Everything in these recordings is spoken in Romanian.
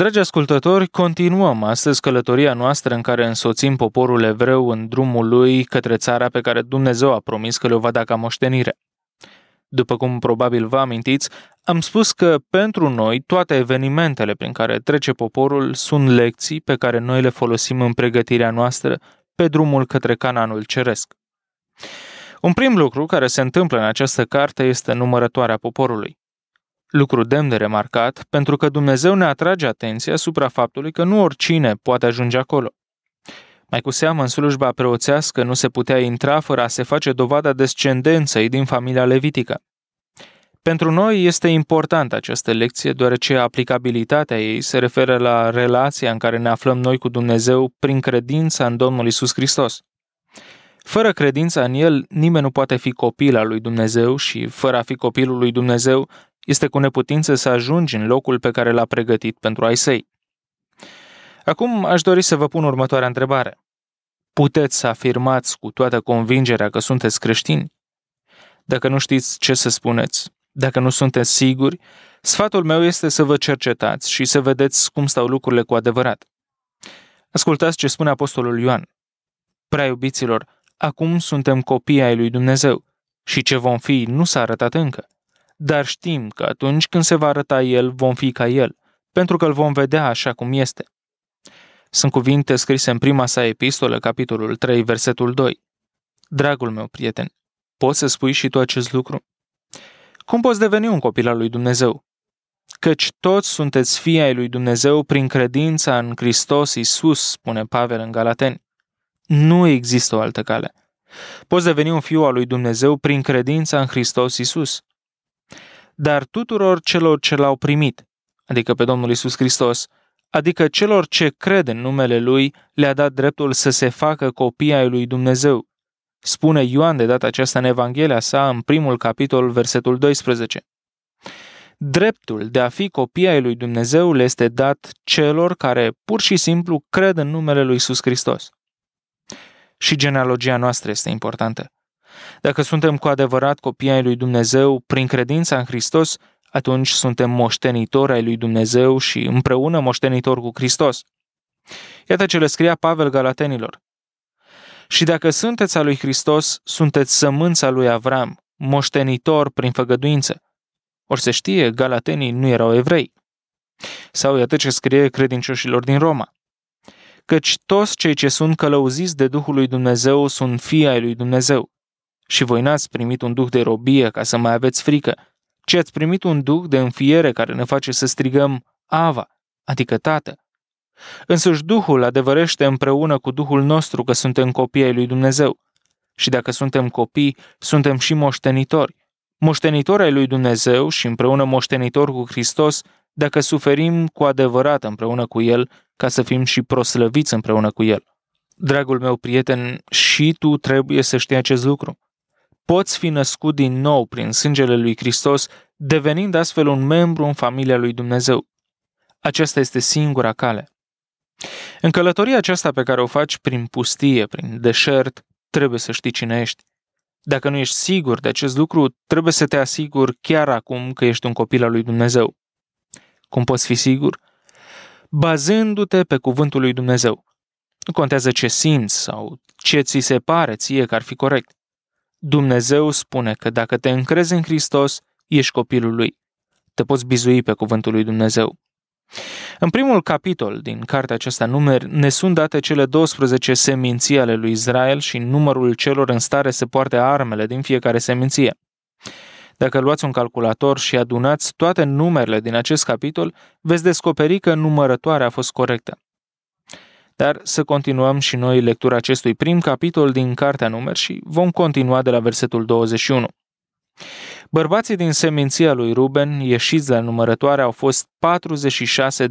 Dragi ascultători, continuăm astăzi călătoria noastră în care însoțim poporul evreu în drumul lui către țara pe care Dumnezeu a promis că le-o va da ca moștenire. După cum probabil vă amintiți, am spus că pentru noi toate evenimentele prin care trece poporul sunt lecții pe care noi le folosim în pregătirea noastră pe drumul către Cananul Ceresc. Un prim lucru care se întâmplă în această carte este numărătoarea poporului. Lucru demn de remarcat, pentru că Dumnezeu ne atrage atenția asupra faptului că nu oricine poate ajunge acolo. Mai cu seamă, în slujba preoțească nu se putea intra fără a se face dovada descendenței din familia levitică. Pentru noi este importantă această lecție, deoarece aplicabilitatea ei se referă la relația în care ne aflăm noi cu Dumnezeu prin credința în Domnul Isus Hristos. Fără credința în El, nimeni nu poate fi copil al lui Dumnezeu și, fără a fi copilul lui Dumnezeu, este cu neputință să ajungi în locul pe care l-a pregătit pentru ai săi. Acum aș dori să vă pun următoarea întrebare. Puteți să afirmați cu toată convingerea că sunteți creștini? Dacă nu știți ce să spuneți, dacă nu sunteți siguri, sfatul meu este să vă cercetați și să vedeți cum stau lucrurile cu adevărat. Ascultați ce spune Apostolul Ioan. Prea iubiților, acum suntem copii ai lui Dumnezeu și ce vom fi nu s-a arătat încă. Dar știm că atunci când se va arăta El, vom fi ca El, pentru că îl vom vedea așa cum este. Sunt cuvinte scrise în prima sa epistolă, capitolul 3, versetul 2. Dragul meu prieten, poți să spui și tu acest lucru? Cum poți deveni un copil al lui Dumnezeu? Căci toți sunteți fii ai lui Dumnezeu prin credința în Hristos Isus, spune Pavel în Galateni. Nu există o altă cale. Poți deveni un fiu al lui Dumnezeu prin credința în Hristos Isus dar tuturor celor ce l-au primit, adică pe Domnul Isus Hristos, adică celor ce cred în numele Lui, le-a dat dreptul să se facă copii ai Lui Dumnezeu. Spune Ioan de data aceasta în Evanghelia sa, în primul capitol, versetul 12. Dreptul de a fi copii ai Lui Dumnezeu le este dat celor care pur și simplu cred în numele Lui Isus Hristos. Și genealogia noastră este importantă. Dacă suntem cu adevărat copii ai lui Dumnezeu prin credința în Hristos, atunci suntem moștenitori ai lui Dumnezeu și împreună moștenitor cu Hristos. Iată ce le scria Pavel Galatenilor. Și dacă sunteți al lui Hristos, sunteți sămânța lui Avram, moștenitor prin făgăduință. Ori se știe, galatenii nu erau evrei. Sau iată ce scrie credincioșilor din Roma. Căci toți cei ce sunt călăuziți de Duhul lui Dumnezeu sunt fii ai lui Dumnezeu și voi n-ați primit un duh de robie ca să mai aveți frică, ci ați primit un duh de înfiere care ne face să strigăm Ava, adică Tată. Însuși Duhul adevărește împreună cu Duhul nostru că suntem copii ai lui Dumnezeu. Și dacă suntem copii, suntem și moștenitori. Moștenitori ai lui Dumnezeu și împreună moștenitor cu Hristos, dacă suferim cu adevărat împreună cu El, ca să fim și proslăviți împreună cu El. Dragul meu prieten, și tu trebuie să știi acest lucru poți fi născut din nou prin sângele lui Hristos, devenind astfel un membru în familia lui Dumnezeu. Aceasta este singura cale. În călătoria aceasta pe care o faci prin pustie, prin deșert, trebuie să știi cine ești. Dacă nu ești sigur de acest lucru, trebuie să te asiguri chiar acum că ești un copil al lui Dumnezeu. Cum poți fi sigur? Bazându-te pe cuvântul lui Dumnezeu. Nu contează ce simți sau ce ți se pare ție că ar fi corect. Dumnezeu spune că dacă te încrezi în Hristos, ești copilul lui. Te poți bizui pe cuvântul lui Dumnezeu. În primul capitol din cartea aceasta numeri ne sunt date cele 12 seminții ale lui Israel și numărul celor în stare să poarte armele din fiecare seminție. Dacă luați un calculator și adunați toate numerele din acest capitol, veți descoperi că numărătoarea a fost corectă. Dar să continuăm și noi lectura acestui prim capitol din Cartea Numer și vom continua de la versetul 21. Bărbații din seminția lui Ruben, ieșiți la numărătoare, au fost 46.500.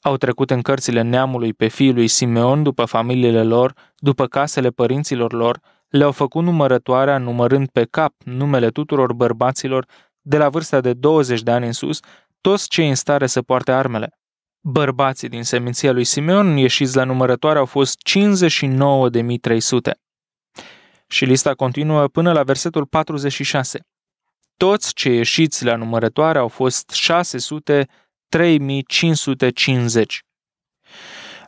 Au trecut în cărțile neamului pe fiul lui Simeon după familiile lor, după casele părinților lor, le-au făcut numărătoarea numărând pe cap numele tuturor bărbaților de la vârsta de 20 de ani în sus, toți cei în stare să poarte armele. Bărbații din seminția lui Simeon ieșiți la numărătoare au fost 59.300. Și lista continuă până la versetul 46. Toți ce ieșiți la numărătoare au fost 603.550.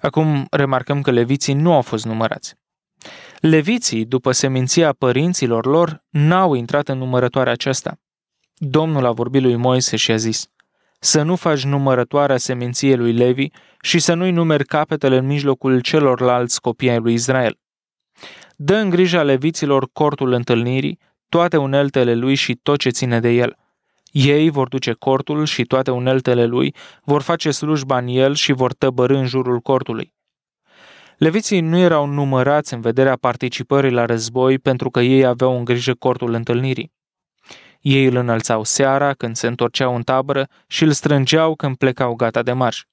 Acum remarcăm că leviții nu au fost numărați. Leviții, după seminția părinților lor, n-au intrat în numărătoarea aceasta. Domnul a vorbit lui Moise și a zis, să nu faci numărătoarea seminției lui Levi și să nu-i numeri capetele în mijlocul celorlalți copii ai lui Israel. Dă în grijă leviților cortul întâlnirii, toate uneltele lui și tot ce ține de el. Ei vor duce cortul și toate uneltele lui, vor face slujba în el și vor tăbări în jurul cortului. Leviții nu erau numărați în vederea participării la război pentru că ei aveau în grijă cortul întâlnirii. Ei îl înălțau seara când se întorceau în tabără și îl strângeau când plecau gata de marș.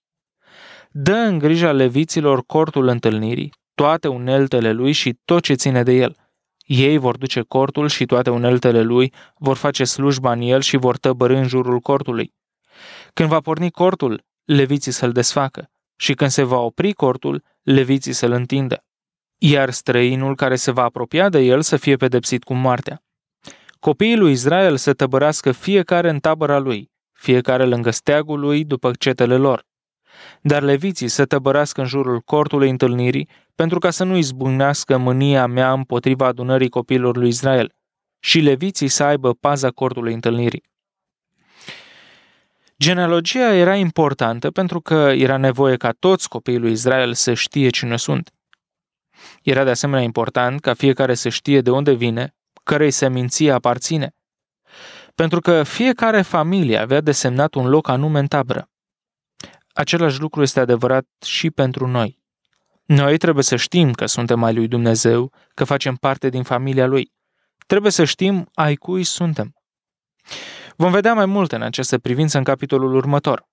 Dă în grija leviților cortul întâlnirii, toate uneltele lui și tot ce ține de el. Ei vor duce cortul și toate uneltele lui, vor face slujba în el și vor tăbări în jurul cortului. Când va porni cortul, leviții să-l desfacă și când se va opri cortul, leviții să-l întindă. Iar străinul care se va apropia de el să fie pedepsit cu moartea. Copiii lui Israel se tăbărească fiecare în tabăra lui, fiecare lângă steagul lui după cetele lor. Dar leviții se tăbărească în jurul cortului întâlnirii pentru ca să nu izbunească mânia mea împotriva adunării copiilor lui Israel și leviții să aibă paza cortului întâlnirii. Genealogia era importantă pentru că era nevoie ca toți copiii lui Israel să știe cine sunt. Era de asemenea important ca fiecare să știe de unde vine, cărei seminție aparține. Pentru că fiecare familie avea desemnat un loc anume în tabără. Același lucru este adevărat și pentru noi. Noi trebuie să știm că suntem ai lui Dumnezeu, că facem parte din familia lui. Trebuie să știm ai cui suntem. Vom vedea mai multe în această privință în capitolul următor.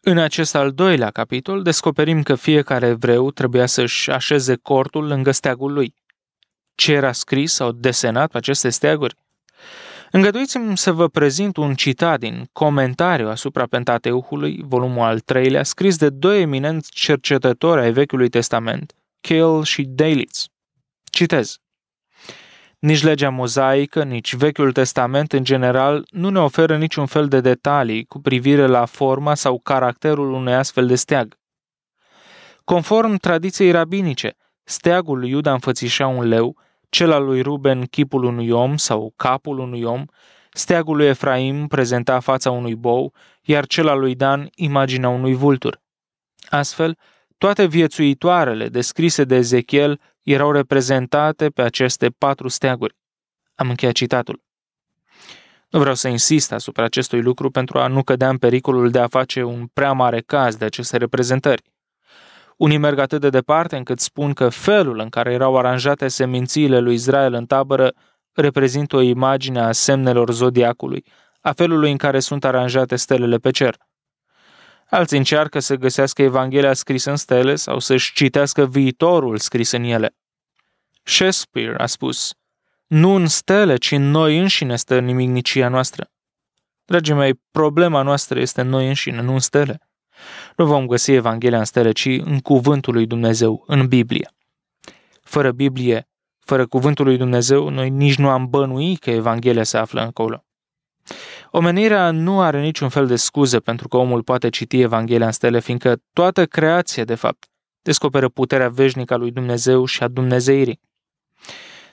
În acest al doilea capitol descoperim că fiecare evreu trebuia să-și așeze cortul lângă steagul lui ce era scris sau desenat pe aceste steaguri? Îngăduiți-mi să vă prezint un citat din Comentariu asupra Pentateuhului, volumul al treilea, scris de doi eminenți cercetători ai Vechiului Testament, Kale și Dalitz. Citez. Nici legea mozaică, nici Vechiul Testament în general nu ne oferă niciun fel de detalii cu privire la forma sau caracterul unei astfel de steag. Conform tradiției rabinice, steagul lui Iuda înfățișa un leu, cel al lui Ruben chipul unui om sau capul unui om, steagul lui Efraim prezenta fața unui bou, iar cel al lui Dan imaginea unui vultur. Astfel, toate viețuitoarele descrise de Ezechiel erau reprezentate pe aceste patru steaguri. Am încheiat citatul. Nu vreau să insist asupra acestui lucru pentru a nu cădea în pericolul de a face un prea mare caz de aceste reprezentări. Unii merg atât de departe încât spun că felul în care erau aranjate semințiile lui Israel în tabără reprezintă o imagine a semnelor zodiacului, a felului în care sunt aranjate stelele pe cer. Alții încearcă să găsească Evanghelia scrisă în stele sau să-și citească viitorul scris în ele. Shakespeare a spus, nu în stele, ci în noi înșine stă nimicnicia noastră. Dragii mei, problema noastră este în noi înșine, nu în stele. Nu vom găsi Evanghelia în stele, ci în cuvântul lui Dumnezeu, în Biblie. Fără Biblie, fără cuvântul lui Dumnezeu, noi nici nu am bănui că Evanghelia se află încolo. Omenirea nu are niciun fel de scuză pentru că omul poate citi Evanghelia în stele, fiindcă toată creația, de fapt, descoperă puterea veșnică a lui Dumnezeu și a Dumnezeirii.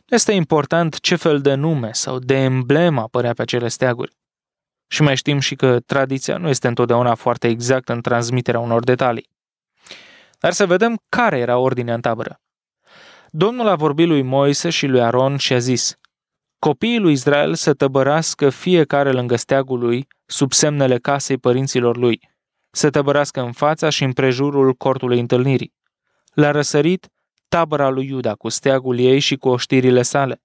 Nu este important ce fel de nume sau de emblemă apărea pe acele steaguri. Și mai știm și că tradiția nu este întotdeauna foarte exactă în transmiterea unor detalii. Dar să vedem care era ordinea în tabără. Domnul a vorbit lui Moise și lui Aron și a zis, Copiii lui Israel să tăbărască fiecare lângă steagul lui, sub semnele casei părinților lui, să tăbărască în fața și în prejurul cortului întâlnirii. La răsărit, tabăra lui Iuda cu steagul ei și cu oștirile sale.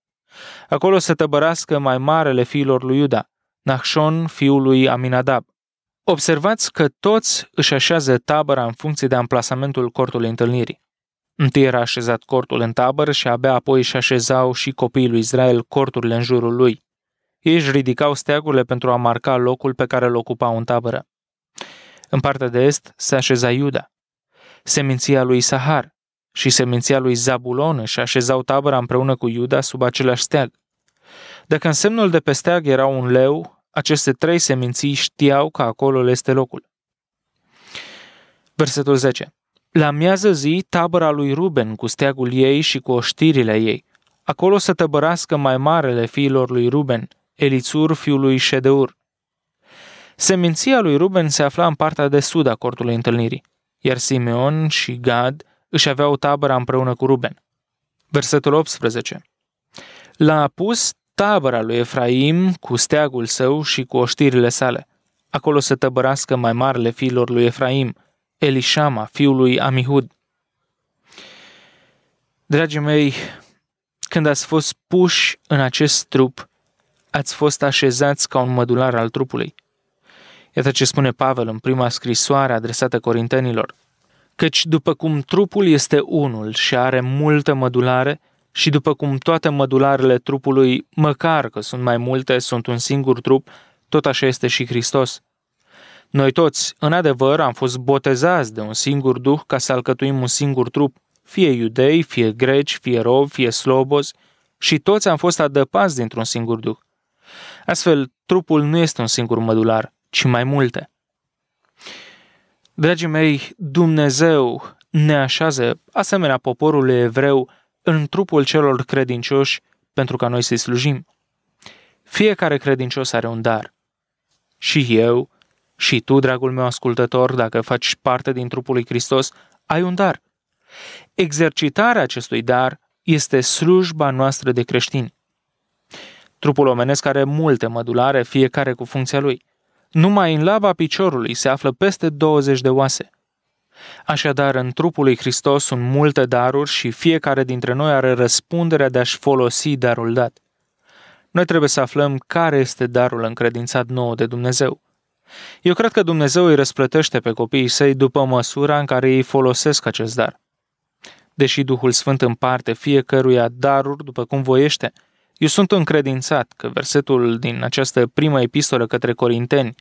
Acolo să tăbărască mai marele fiilor lui Iuda, Nahshon, fiul lui Aminadab. Observați că toți își așează tabăra în funcție de amplasamentul cortului întâlnirii. Întâi era așezat cortul în tabără și abia apoi își așezau și copiii lui Israel corturile în jurul lui. Ei își ridicau steagurile pentru a marca locul pe care îl ocupau în tabără. În partea de est se așeza Iuda. Seminția lui Sahar și seminția lui Zabulon și așezau tabăra împreună cu Iuda sub același steag. Dacă în semnul de pe steag era un leu, aceste trei seminții știau că acolo le este locul. Versetul 10. La miază zi, tabăra lui Ruben cu steagul ei și cu oștirile ei. Acolo să tăbărască mai marele fiilor lui Ruben, Elițur fiului Ședeur. Seminția lui Ruben se afla în partea de sud a cortului întâlnirii, iar Simeon și Gad își aveau tabăra împreună cu Ruben. Versetul 18. La apus, tabăra lui Efraim cu steagul său și cu oștirile sale. Acolo se tăbărască mai marele fiilor lui Efraim, Elishama, fiul lui Amihud. Dragii mei, când ați fost puși în acest trup, ați fost așezați ca un mădular al trupului. Iată ce spune Pavel în prima scrisoare adresată corintenilor. Căci după cum trupul este unul și are multă mădulare, și după cum toate mădularele trupului, măcar că sunt mai multe, sunt un singur trup, tot așa este și Hristos. Noi toți, în adevăr, am fost botezați de un singur duh ca să alcătuim un singur trup, fie iudei, fie greci, fie rovi, fie slobozi, și toți am fost adăpați dintr-un singur duh. Astfel, trupul nu este un singur mădular, ci mai multe. Dragii mei, Dumnezeu ne așează, asemenea poporului evreu, în trupul celor credincioși pentru ca noi să-i slujim. Fiecare credincios are un dar. Și eu, și tu, dragul meu ascultător, dacă faci parte din trupul lui Hristos, ai un dar. Exercitarea acestui dar este slujba noastră de creștini. Trupul omenesc are multe mădulare, fiecare cu funcția lui. Numai în laba piciorului se află peste 20 de oase. Așadar, în trupul lui Hristos sunt multe daruri și fiecare dintre noi are răspunderea de a-și folosi darul dat. Noi trebuie să aflăm care este darul încredințat nouă de Dumnezeu. Eu cred că Dumnezeu îi răsplătește pe copiii săi după măsura în care ei folosesc acest dar. Deși Duhul Sfânt împarte fiecăruia daruri după cum voiește, eu sunt încredințat că versetul din această primă epistolă către Corinteni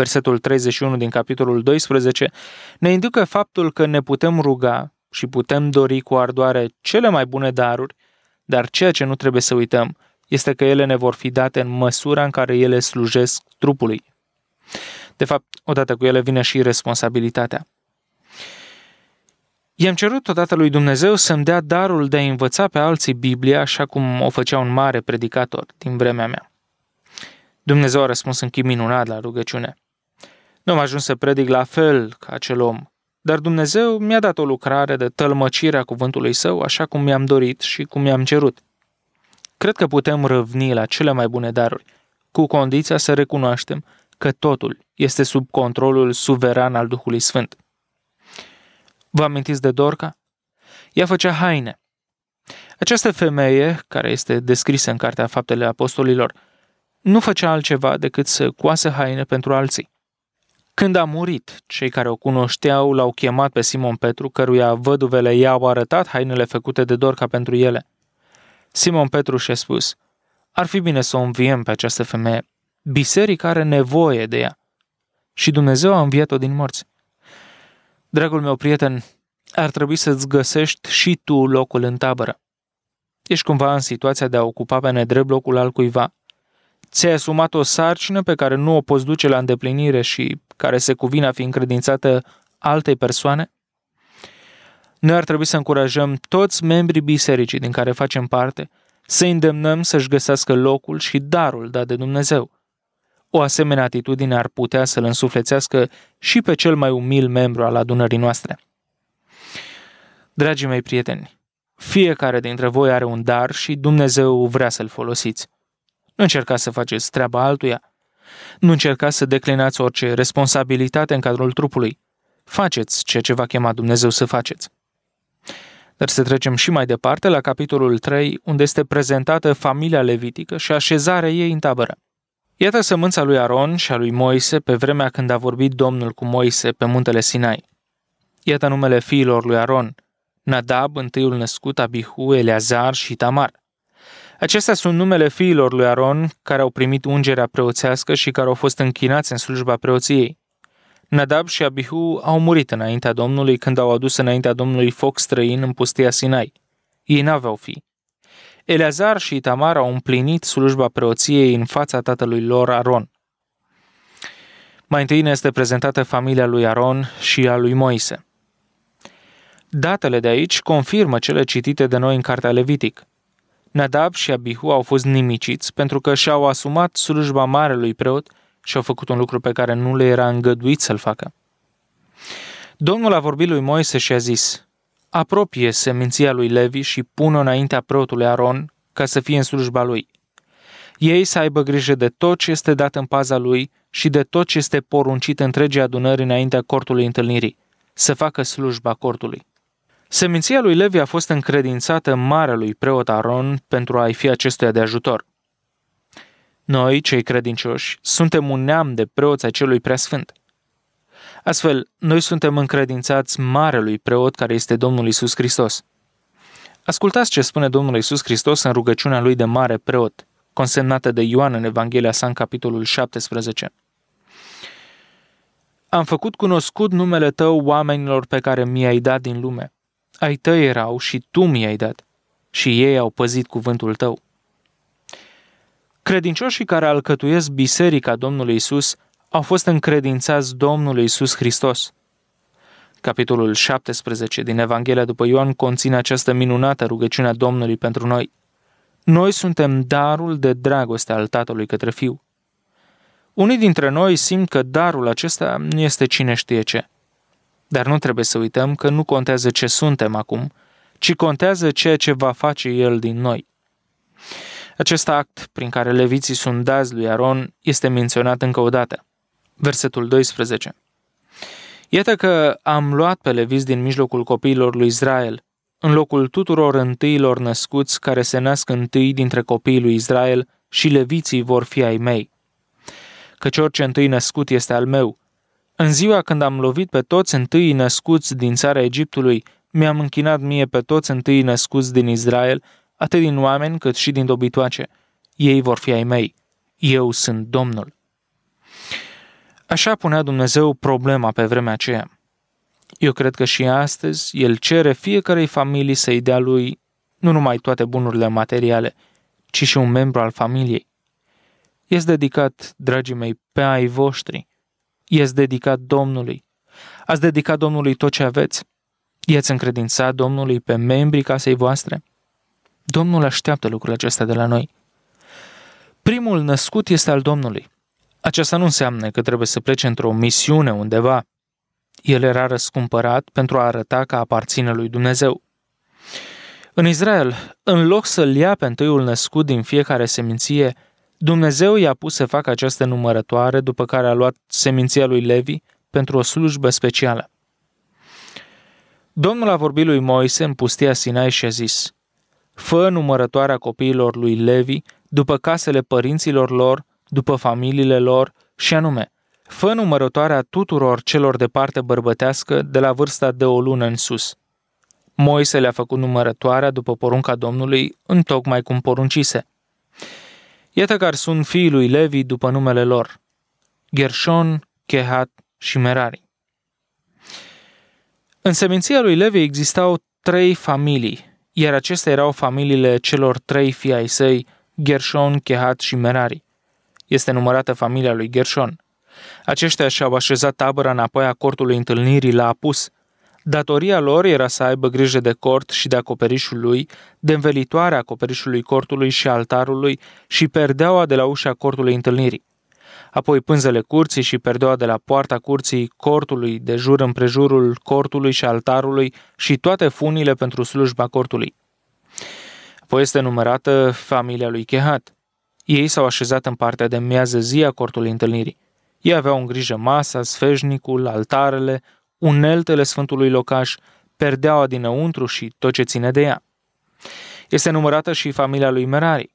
versetul 31 din capitolul 12, ne indică faptul că ne putem ruga și putem dori cu ardoare cele mai bune daruri, dar ceea ce nu trebuie să uităm este că ele ne vor fi date în măsura în care ele slujesc trupului. De fapt, odată cu ele vine și responsabilitatea. I-am cerut odată lui Dumnezeu să-mi dea darul de a învăța pe alții Biblia, așa cum o făcea un mare predicator din vremea mea. Dumnezeu a răspuns în chip minunat la rugăciune. Nu am ajuns să predic la fel ca acel om, dar Dumnezeu mi-a dat o lucrare de tălmăcire a cuvântului său așa cum mi-am dorit și cum mi-am cerut. Cred că putem răvni la cele mai bune daruri, cu condiția să recunoaștem că totul este sub controlul suveran al Duhului Sfânt. Vă amintiți de Dorca? Ea făcea haine. Această femeie, care este descrisă în Cartea Faptele Apostolilor, nu făcea altceva decât să coasă haine pentru alții. Când a murit, cei care o cunoșteau l-au chemat pe Simon Petru, căruia văduvele i-au arătat hainele făcute de Dorca pentru ele. Simon Petru și-a spus, ar fi bine să o înviem pe această femeie. Biserica are nevoie de ea. Și Dumnezeu a înviat-o din morți. Dragul meu prieten, ar trebui să-ți găsești și tu locul în tabără. Ești cumva în situația de a ocupa pe nedrept locul al cuiva ți-ai asumat o sarcină pe care nu o poți duce la îndeplinire și care se cuvine a fi încredințată altei persoane? Noi ar trebui să încurajăm toți membrii bisericii din care facem parte să îndemnăm să-și găsească locul și darul dat de Dumnezeu. O asemenea atitudine ar putea să-l însuflețească și pe cel mai umil membru al adunării noastre. Dragii mei prieteni, fiecare dintre voi are un dar și Dumnezeu vrea să-l folosiți încercați să faceți treaba altuia. Nu încercați să declinați orice responsabilitate în cadrul trupului. Faceți ceea ce va chema Dumnezeu să faceți. Dar să trecem și mai departe la capitolul 3, unde este prezentată familia levitică și așezarea ei în tabără. Iată sămânța lui Aron și a lui Moise pe vremea când a vorbit Domnul cu Moise pe muntele Sinai. Iată numele fiilor lui Aron, Nadab, întâiul născut, Abihu, Eleazar și Tamar. Acestea sunt numele fiilor lui Aron, care au primit ungerea preoțească și care au fost închinați în slujba preoției. Nadab și Abihu au murit înaintea Domnului când au adus înaintea Domnului foc străin în pustia Sinai. Ei n-aveau fi. Eleazar și Itamar au împlinit slujba preoției în fața tatălui lor Aron. Mai întâi ne este prezentată familia lui Aron și a lui Moise. Datele de aici confirmă cele citite de noi în Cartea Levitic – Nadab și Abihu au fost nimiciți pentru că și-au asumat slujba marelui preot și au făcut un lucru pe care nu le era îngăduit să-l facă. Domnul a vorbit lui Moise și a zis, apropie seminția lui Levi și pună înaintea preotului Aron ca să fie în slujba lui. Ei să aibă grijă de tot ce este dat în paza lui și de tot ce este poruncit întregii adunări înaintea cortului întâlnirii, să facă slujba cortului. Seminția lui Levi a fost încredințată marelui preot Aron pentru a-i fi acestuia de ajutor. Noi, cei credincioși, suntem un neam de preoți ai celui preasfânt. Astfel, noi suntem încredințați marelui preot care este Domnul Isus Hristos. Ascultați ce spune Domnul Isus Hristos în rugăciunea lui de mare preot, consemnată de Ioan în Evanghelia sa în capitolul 17. Am făcut cunoscut numele tău oamenilor pe care mi-ai dat din lume ai tăi erau și tu mi-ai dat și ei au păzit cuvântul tău. Credincioșii care alcătuiesc biserica Domnului Isus au fost încredințați Domnului Isus Hristos. Capitolul 17 din Evanghelia după Ioan conține această minunată rugăciune a Domnului pentru noi. Noi suntem darul de dragoste al Tatălui către Fiu. Unii dintre noi simt că darul acesta nu este cine știe ce – dar nu trebuie să uităm că nu contează ce suntem acum, ci contează ceea ce va face El din noi. Acest act prin care leviții sunt dați lui Aron este menționat încă o dată. Versetul 12. Iată că am luat pe leviți din mijlocul copiilor lui Israel, în locul tuturor întâilor născuți care se nasc întâi dintre copiii lui Israel și leviții vor fi ai mei. Căci orice întâi născut este al meu în ziua când am lovit pe toți întâi născuți din țara Egiptului, mi-am închinat mie pe toți întâi născuți din Israel, atât din oameni cât și din dobitoace. Ei vor fi ai mei. Eu sunt Domnul. Așa punea Dumnezeu problema pe vremea aceea. Eu cred că și astăzi el cere fiecarei familii să-i dea lui nu numai toate bunurile materiale, ci și un membru al familiei. Este dedicat, dragii mei, pe ai voștri, i-ați dedicat Domnului. Ați dedicat Domnului tot ce aveți. I-ați încredințat Domnului pe membrii casei voastre. Domnul așteaptă lucrul acesta de la noi. Primul născut este al Domnului. Aceasta nu înseamnă că trebuie să plece într-o misiune undeva. El era răscumpărat pentru a arăta că aparține lui Dumnezeu. În Israel, în loc să-l ia pe întâiul născut din fiecare seminție, Dumnezeu i-a pus să facă această numărătoare, după care a luat seminția lui Levi pentru o slujbă specială. Domnul a vorbit lui Moise în pustia Sinai și a zis, Fă numărătoarea copiilor lui Levi după casele părinților lor, după familiile lor, și anume, fă numărătoarea tuturor celor de parte bărbătească de la vârsta de o lună în sus. Moise le-a făcut numărătoarea după porunca Domnului, întocmai cum poruncise. Iată care sunt fiii lui Levi după numele lor, Gershon, Kehat și Merari. În seminția lui Levi existau trei familii, iar acestea erau familiile celor trei fii ai săi, Gershon, Kehat și Merari. Este numărată familia lui Gershon. Aceștia și-au așezat tabăra înapoi a cortului întâlnirii la Apus – Datoria lor era să aibă grijă de cort și de acoperișul lui, de învelitoarea acoperișului cortului și altarului și perdeaua de la ușa cortului întâlnirii. Apoi pânzele curții și perdeaua de la poarta curții cortului de jur împrejurul cortului și altarului și toate funile pentru slujba cortului. Apoi este numerată familia lui Chehat. Ei s-au așezat în partea de miază zi a cortului întâlnirii. Ei aveau în grijă masa, sfeșnicul, altarele, uneltele Sfântului Locaș, perdeaua dinăuntru și tot ce ține de ea. Este numărată și familia lui Merari.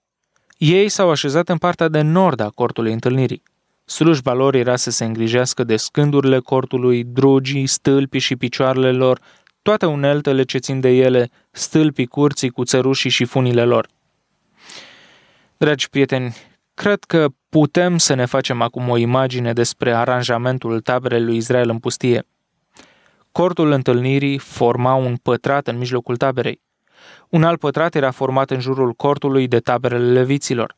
Ei s-au așezat în partea de nord a cortului întâlnirii. Slujba lor era să se îngrijească de scândurile cortului, drugii, stâlpii și picioarele lor, toate uneltele ce țin de ele, stâlpii curții cu țărușii și funile lor. Dragi prieteni, cred că putem să ne facem acum o imagine despre aranjamentul taberei lui Israel în pustie. Cortul întâlnirii forma un pătrat în mijlocul taberei. Un alt pătrat era format în jurul cortului de taberele leviților.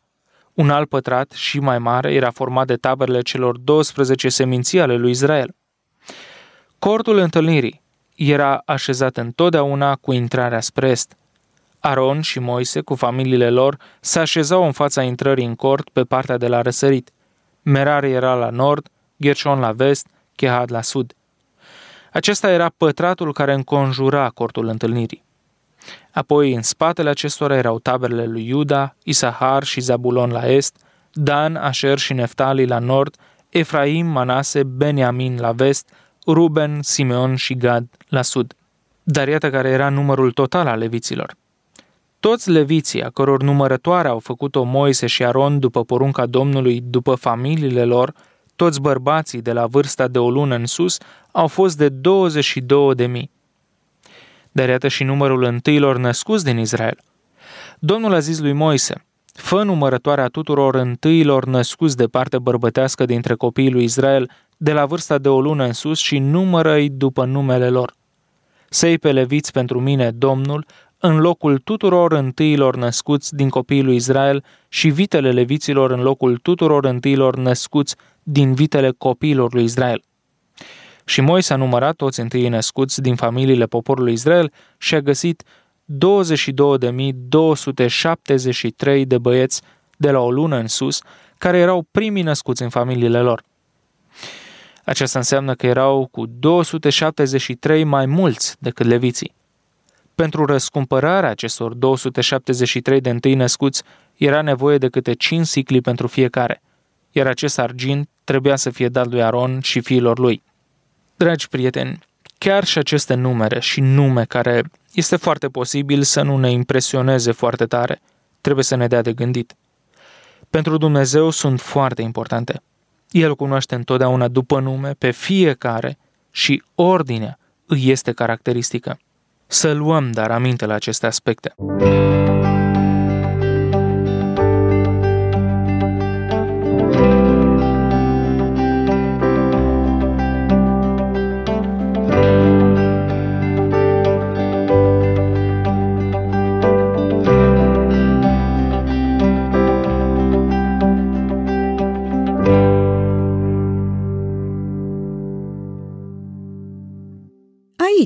Un alt pătrat și mai mare era format de taberele celor 12 seminții ale lui Israel. Cortul întâlnirii era așezat întotdeauna cu intrarea spre est. Aron și Moise, cu familiile lor, se așezau în fața intrării în cort pe partea de la răsărit. Merari era la nord, Gershon la vest, Chehad la sud. Acesta era pătratul care înconjura cortul întâlnirii. Apoi, în spatele acestora erau taberele lui Iuda, Isahar și Zabulon la est, Dan, Asher și Neftali la nord, Efraim, Manase, Beniamin la vest, Ruben, Simeon și Gad la sud. Dar iată care era numărul total al leviților. Toți leviții, a căror numărătoare au făcut-o Moise și Aron după porunca Domnului, după familiile lor, toți bărbații de la vârsta de o lună în sus au fost de 22 de mii. Dar iată și numărul întâilor născuți din Israel. Domnul a zis lui Moise, fă numărătoarea tuturor întâilor născuți de partea bărbătească dintre copiii lui Israel de la vârsta de o lună în sus și numără-i după numele lor. Să-i peleviți pentru mine, Domnul, în locul tuturor întâilor născuți din copiii lui Israel și vitele leviților în locul tuturor întâilor născuți din vitele copiilor lui Israel. Și Moise a numărat toți întâi născuți din familiile poporului Israel și a găsit 22.273 de băieți de la o lună în sus, care erau primii născuți în familiile lor. Aceasta înseamnă că erau cu 273 mai mulți decât leviții. Pentru răscumpărarea acestor 273 de întâi născuți era nevoie de câte 5 sicli pentru fiecare iar acest argint trebuia să fie dat lui Aron și fiilor lui. Dragi prieteni, chiar și aceste numere și nume care este foarte posibil să nu ne impresioneze foarte tare, trebuie să ne dea de gândit. Pentru Dumnezeu sunt foarte importante. El cunoaște întotdeauna după nume pe fiecare și ordinea îi este caracteristică. Să luăm dar aminte la aceste aspecte.